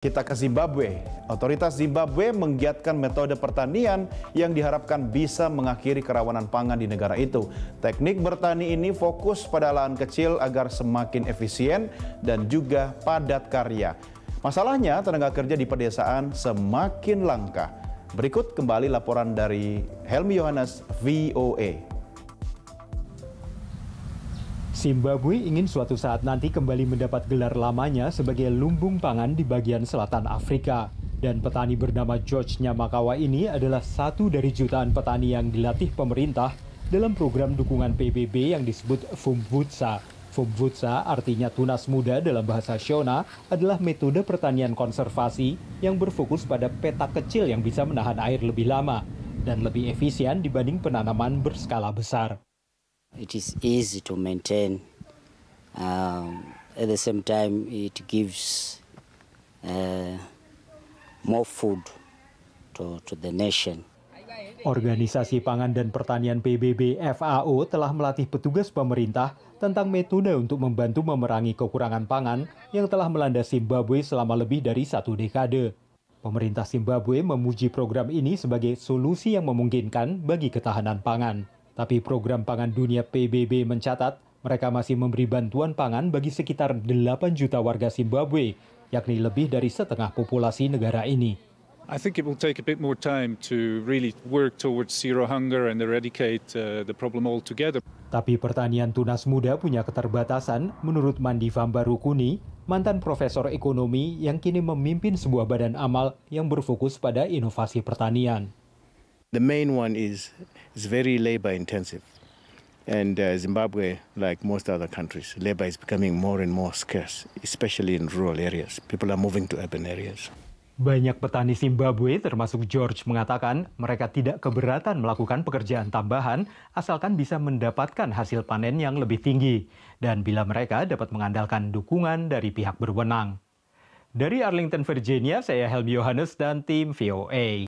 Kita ke Zimbabwe. Otoritas Zimbabwe menggiatkan metode pertanian yang diharapkan bisa mengakhiri kerawanan pangan di negara itu. Teknik bertani ini fokus pada lahan kecil agar semakin efisien dan juga padat karya. Masalahnya tenaga kerja di pedesaan semakin langka. Berikut kembali laporan dari Helmi Yohanes VOA. Zimbabwe ingin suatu saat nanti kembali mendapat gelar lamanya sebagai lumbung pangan di bagian selatan Afrika. Dan petani bernama George Nyamakawa ini adalah satu dari jutaan petani yang dilatih pemerintah dalam program dukungan PBB yang disebut Fumbutsa. Fumbutsa artinya tunas muda dalam bahasa Shona adalah metode pertanian konservasi yang berfokus pada petak kecil yang bisa menahan air lebih lama dan lebih efisien dibanding penanaman berskala besar. It is easy to maintain. Um, at the same time, it gives uh, more food to, to the nation. Organisasi Pangan dan Pertanian PBB FAO telah melatih petugas pemerintah tentang metode untuk membantu memerangi kekurangan pangan yang telah melanda Zimbabwe selama lebih dari satu dekade. Pemerintah Zimbabwe memuji program ini sebagai solusi yang memungkinkan bagi ketahanan pangan. Tapi program pangan dunia PBB mencatat mereka masih memberi bantuan pangan bagi sekitar 8 juta warga Zimbabwe, yakni lebih dari setengah populasi negara ini. I think it will take a bit more time to really work towards zero hunger and eradicate uh, the problem altogether. Tapi pertanian tunas muda punya keterbatasan, menurut Mandi Vambarukuni, mantan profesor ekonomi yang kini memimpin sebuah badan amal yang berfokus pada inovasi pertanian. The main one is it's very labor intensive. And uh, Zimbabwe, like most other countries, labor is becoming more and more scarce, especially in rural areas. People are moving to urban areas. Banyak petani Zimbabwe, termasuk George, mengatakan mereka tidak keberatan melakukan pekerjaan tambahan asalkan bisa mendapatkan hasil panen yang lebih tinggi dan bila mereka dapat mengandalkan dukungan dari pihak berwenang. Dari Arlington, Virginia, saya Helmi Yohanes dan tim VOA.